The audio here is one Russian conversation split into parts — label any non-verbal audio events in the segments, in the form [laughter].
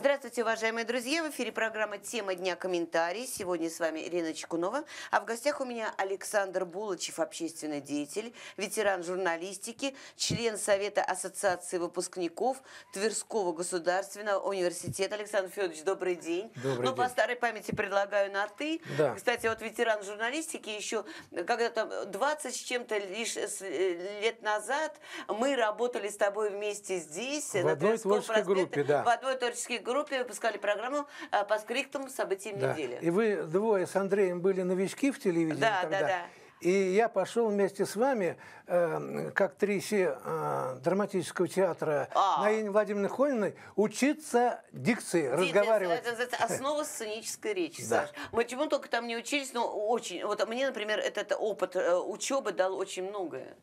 Здравствуйте, уважаемые друзья! В эфире программа «Тема дня. Комментарий». Сегодня с вами Ирина Чекунова. А в гостях у меня Александр Булочев, общественный деятель, ветеран журналистики, член Совета Ассоциации выпускников Тверского государственного университета. Александр Федорович, добрый день. Добрый ну, день. по старой памяти предлагаю на «ты». Да. Кстати, вот ветеран журналистики еще когда-то 20 с чем-то лишь э, э, лет назад мы работали с тобой вместе здесь. В на одной творческой группе, да. В одной творческой группе группе выпускали программу э, по скриптам событиям да. недели. И вы двое с Андреем были новички в телевидении да, тогда. Да, да. И я пошел вместе с вами э, к актрисе э, драматического театра а. Наине Владимировне Хониной учиться дикции, Дикция, разговаривать. Это, это основа сценической речи, да. Саш. Мы чему только там не учились, но очень. Вот мне, например, этот, этот опыт э, учебы дал очень многое.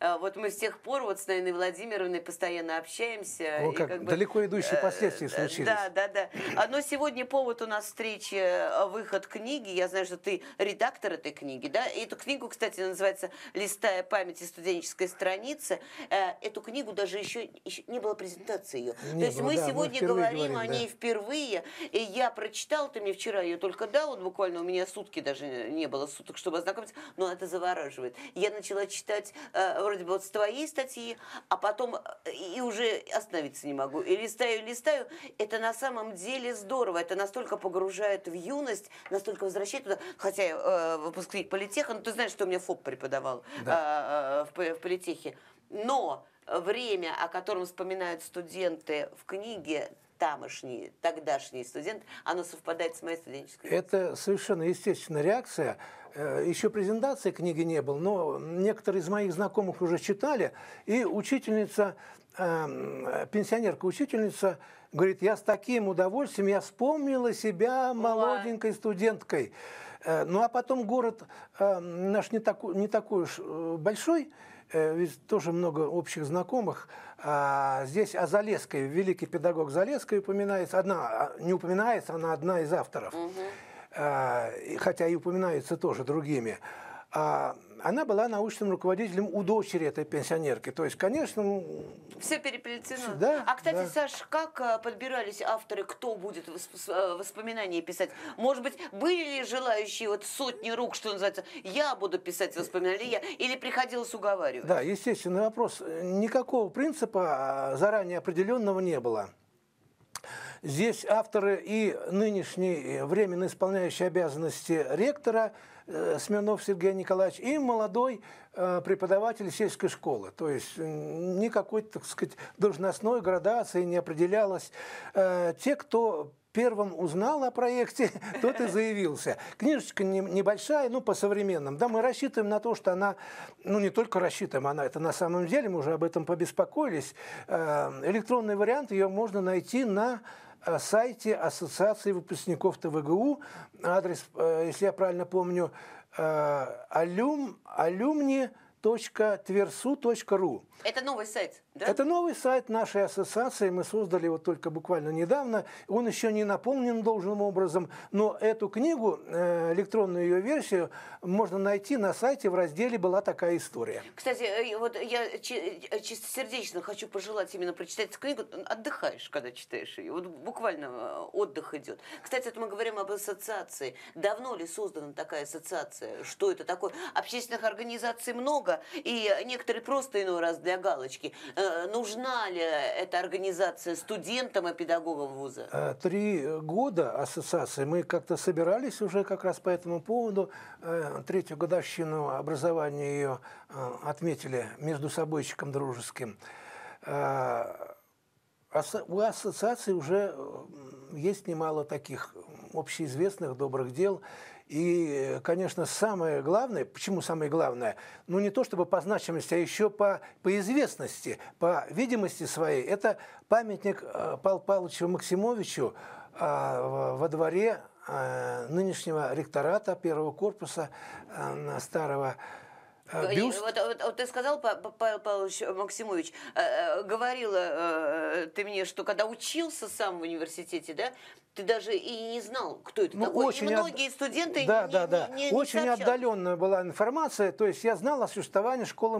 Э, вот мы с тех пор вот с Наиной Владимировной постоянно общаемся. О, как, как бы, далеко идущие э, последствия э, случились. Да, да, да. А, но сегодня повод у нас встречи, выход книги. Я знаю, что ты редактор этой книги, да? И эту книгу, кстати, называется «Листая памяти студенческой страницы». Эту книгу даже еще, еще не было презентации ее. Не То есть было, мы да, сегодня мы говорим, говорим о ней да. впервые. И я прочитал, ты мне вчера ее только дал, вот буквально у меня сутки даже не было суток, чтобы ознакомиться, но это завораживает. Я начала читать Э, вроде бы вот с твоей статьи, а потом э, и уже остановиться не могу. И листаю, и листаю. Это на самом деле здорово. Это настолько погружает в юность, настолько возвращает туда. Хотя я э, выпускник политеха, но ну, ты знаешь, что у меня ФОП преподавал да. э, э, в, в политехе. Но время, о котором вспоминают студенты в книге, тамошний, тогдашний студент, оно совпадает с моей студенческой Это совершенно естественная реакция. Э, Еще презентации книги не было, но некоторые из моих знакомых уже читали, и учительница, эм, пенсионерка-учительница говорит, я с таким удовольствием, я вспомнила себя молоденькой студенткой. Э, ну а потом город эм, наш не такой, не такой уж э, большой, Э, ведь тоже много общих знакомых. А, здесь о Залеской великий педагог Залесской упоминается, одна а, не упоминается, она одна из авторов, угу. хотя и упоминаются тоже другими она была научным руководителем у дочери этой пенсионерки. То есть, конечно... Все переплетено. Да, а, кстати, да. Саш, как э, подбирались авторы, кто будет э, воспоминания писать? Может быть, были ли желающие вот сотни рук, что называется, я буду писать воспоминания, или приходилось уговаривать? Да, естественно, вопрос. Э, никакого принципа а, заранее определенного не было. Здесь авторы и нынешний э, временно исполняющий обязанности ректора э, Смирнов Сергей Николаевич и молодой э, преподаватель сельской школы. То есть никакой, так сказать, должностной градации не определялось. Те, кто первым узнал о проекте, [laughs] тот и заявился. Книжечка небольшая, ну, по современным. Да, мы рассчитываем на то, что она, ну, не только рассчитываем, она это на самом деле, мы уже об этом побеспокоились. Электронный вариант ее можно найти на сайте Ассоциации выпускников ТВГУ, адрес, э, если я правильно помню, э, алюм, алюмни tversu.ru. Это новый сайт, да? Это новый сайт нашей ассоциации. Мы создали его только буквально недавно. Он еще не наполнен должным образом, но эту книгу, э, электронную ее версию, можно найти на сайте в разделе «Была такая история». Кстати, э, вот я э, чисто сердечно хочу пожелать именно прочитать эту книгу. Отдыхаешь, когда читаешь ее. Вот буквально отдых идет. Кстати, это мы говорим об ассоциации. Давно ли создана такая ассоциация? Что это такое? Общественных организаций много, галочка, и некоторые просто иной раз для галочки. Э, нужна ли эта организация студентам и педагогам вуза? Э, три года ассоциации мы как-то собирались уже как раз по этому поводу. Э, третью годовщину образования ее отметили между собойчиком дружеским. У ассоциации уже есть немало таких общеизвестных добрых дел – и, э, конечно, самое главное, почему самое главное, ну не то чтобы по значимости, а еще по, по известности, по видимости своей, это памятник э, Павлу Павловичу Максимовичу а, во дворе э, нынешнего ректората первого корпуса старого Э, Бюст... Вот, вот, вот ты сказал, Павел Павлович Максимович, э, э, говорила ты мне, что когда учился сам в университете, да, ты даже и не знал, кто это ну, такой. Очень и многие от... студенты да, не, да, да. Не, не Очень сообщал. отдаленная была информация, то есть я знал о существовании школы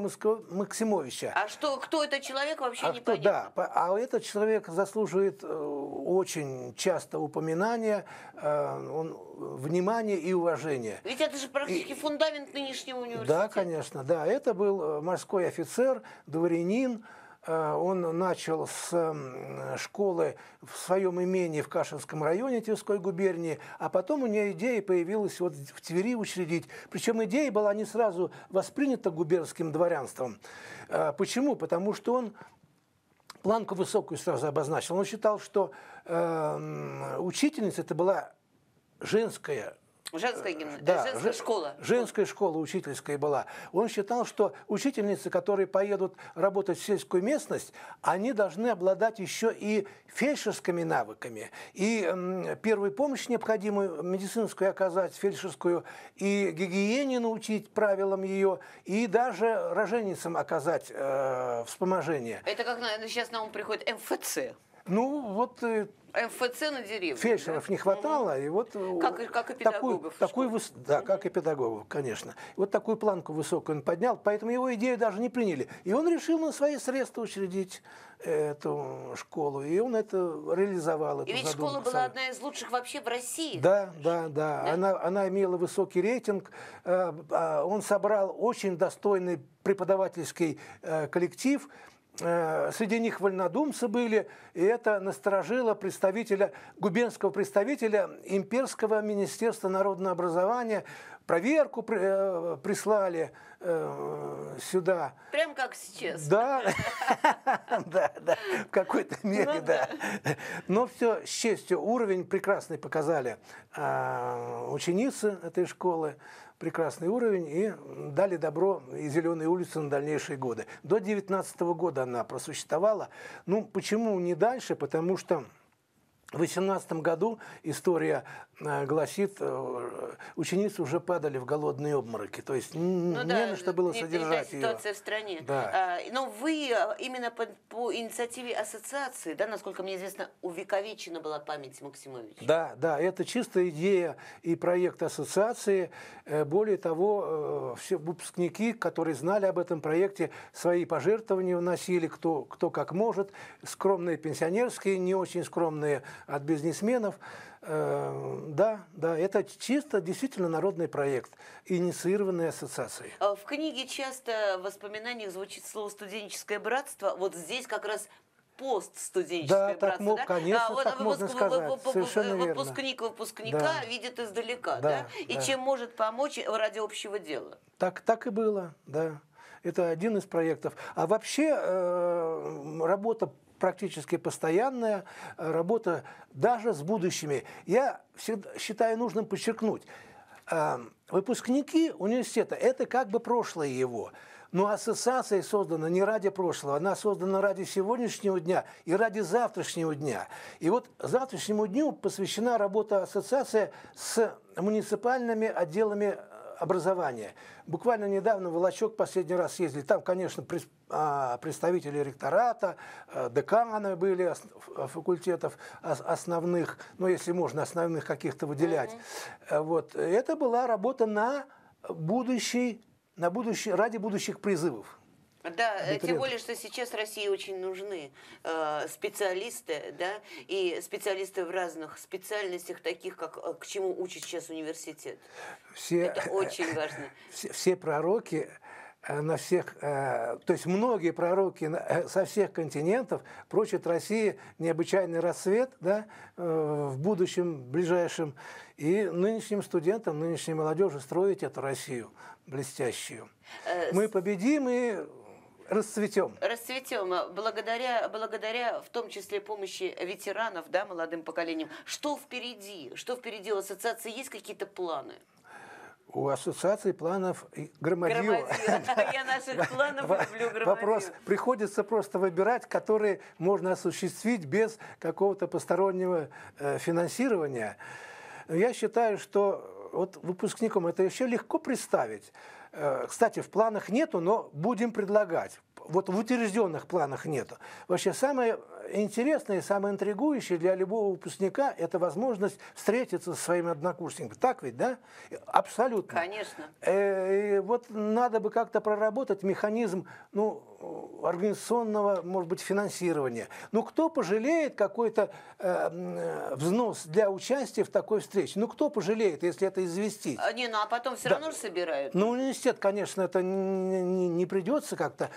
Максимовича. А что, кто этот человек, вообще а непонятно. Кто, да, а этот человек заслуживает очень часто упоминания, внимания и уважения. Ведь это же практически и... фундамент нынешнего университета. Да, конечно конечно, да. Это был э, морской офицер, дворянин. Э, он начал с школы в своем имении в Кашинском районе Тверской губернии, а потом у нее идея появилась вот в Твери учредить. Причем идея была не сразу воспринята губернским дворянством. Э, почему? Потому что он планку высокую сразу обозначил. Он считал, что учительница это была женская Женская гимназия, да, женская школа. Женская школа учительская была. Он считал, что учительницы, которые поедут работать в сельскую местность, они должны обладать еще и фельдшерскими навыками, и м, первую помощь необходимую медицинскую оказать, фельдшерскую, и гигиене научить правилам ее, и даже роженицам оказать э, вспоможение. Это как на, сейчас на ум приходит МФЦ. Ну, вот... МФЦ э, на деревне. Фельдшеров да? не хватало, и вот... Как, э, как и педагогов. Такую, такую, да, как и педагогов, конечно. вот такую планку высокую он поднял, поэтому его идею даже не приняли. И он решил на свои средства учредить эту школу, и он это реализовал. И эту ведь школа сам. была одна из лучших вообще в России. Да, да, да. да? Она, она имела высокий рейтинг. А, а он собрал очень достойный преподавательский э, коллектив, Э, среди них вольнодумцы были, и это насторожило представителя, губернского представителя имперского министерства народного образования проверку э, прислали э, сюда. Прям как сейчас. Да, [laughs] да, да, в какой-то ну мере, да. Но все, с честью, уровень прекрасный показали э, ученицы этой школы прекрасный уровень и дали добро и «Зеленой улице» на дальнейшие годы. До 19 года она просуществовала. Ну, почему не дальше? Потому что в 18 году история э, гласит, э, ученицы уже падали в голодные обмороки, то есть ну, не да, на что было содержать ее. ситуация в стране. Да. А, но вы э, именно по, по инициативе ассоциации, да, насколько мне известно, увековечена была память Максимовича. Да, да, это чистая идея и проект ассоциации. Более того, все выпускники, которые знали об этом проекте, свои пожертвования вносили, кто, кто как может, скромные пенсионерские, не очень скромные от бизнесменов. Э, да, да, это чисто действительно народный проект, инициированный ассоциацией. Э, в книге часто в воспоминаниях звучит слово «студенческое братство». Вот здесь как раз пост студенческое да, братство, так да? конечно, а, вот, так можно сказать, совершенно Выпускник верно. выпускника да. видит издалека, да, да? И да. чем может помочь ради общего дела. Так, так и было, да. Это один из проектов. А вообще э, работа практически постоянная э, работа даже с будущими. Я всегда считаю нужным подчеркнуть, эм, выпускники университета – это как бы прошлое его. Но ассоциация создана не ради прошлого, она создана ради сегодняшнего дня и ради завтрашнего дня. И вот завтрашнему дню посвящена работа ассоциации с муниципальными отделами образования. Буквально недавно в Волочок последний раз ездили. Там, конечно, а, представители ректората, э, деканы были э, факультетов основных, ну, если можно, основных каких-то выделять. Mm-hmm. Вот. Это была работа на будущий, на будущий, ради будущих призывов. Да, абитуриентов. Э, тем более, что сейчас России очень нужны э, специалисты, да, и специалисты в разных специальностях, таких как э, к чему учит сейчас университет. Все, Это э, очень важно. Все, все пророки на всех, э, то есть многие пророки на, со всех континентов прочат России необычайный рассвет да, э, в будущем, ближайшем, и нынешним студентам, нынешней молодежи строить эту Россию блестящую. Мы победим и расцветем. Расцветем а, благодаря, благодаря в том числе помощи ветеранов, да, молодым поколениям. Что впереди? Что впереди у ассоциации? Есть какие-то планы? У ассоциации планов громадью. Я наших [laughs] планов люблю громадью. Вопрос, приходится просто выбирать, которые можно осуществить без какого-то постороннего э, финансирования. Я считаю, что вот выпускникам это еще легко представить. Э, кстати, в планах нету, но будем предлагать. Вот в утвержденных планах нету. Вообще самое интересное и самое интригующее для любого выпускника – это возможность встретиться со своими однокурсниками. Так ведь, да? Абсолютно. Конечно. Э, и вот надо бы как-то проработать механизм, ну, Э, организационного, может быть, финансирования. Ну, кто пожалеет какой-то э, э, взнос для участия в такой встрече? Ну, кто пожалеет, если это известить? А, не, ну, а потом все да. равно же собирают. Ну, университет, конечно, это не, не, не придется как-то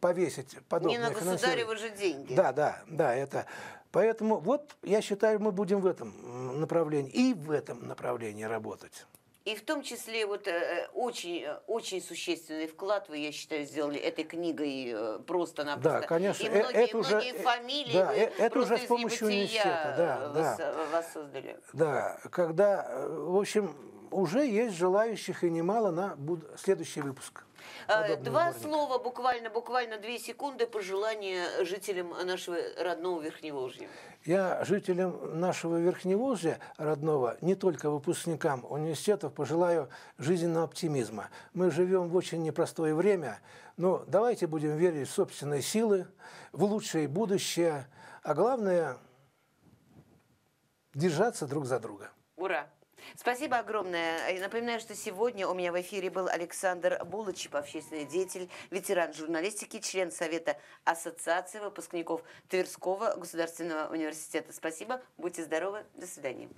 повесить подобное Не на государевы же деньги. Да, да, да, это... Поэтому вот я считаю, мы будем в этом направлении и в этом направлении работать. И в том числе вот э, э, очень, э, очень существенный вклад вы, я считаю, сделали этой книгой просто-напросто. Да, конечно. И многие, это уже, многие фамилии да, это уже с помощью университета, да, вас, да. воссоздали. Да, когда, в общем, уже есть желающих и немало на следующий выпуск. Э, два уровни. слова, буквально, буквально две секунды пожелания жителям нашего родного Верхневолжья. Я жителям нашего Верхневолжья родного, не только выпускникам университетов, пожелаю жизненного оптимизма. Мы живем в очень непростое время, но давайте будем верить в собственные силы, в лучшее будущее, а главное – держаться друг за друга. Ура! Спасибо огромное. Э, и напоминаю, что сегодня у меня в эфире был Александр Булычев, общественный деятель, ветеран журналистики, член Совета Ассоциации выпускников Тверского государственного университета. Спасибо, будьте здоровы, до свидания.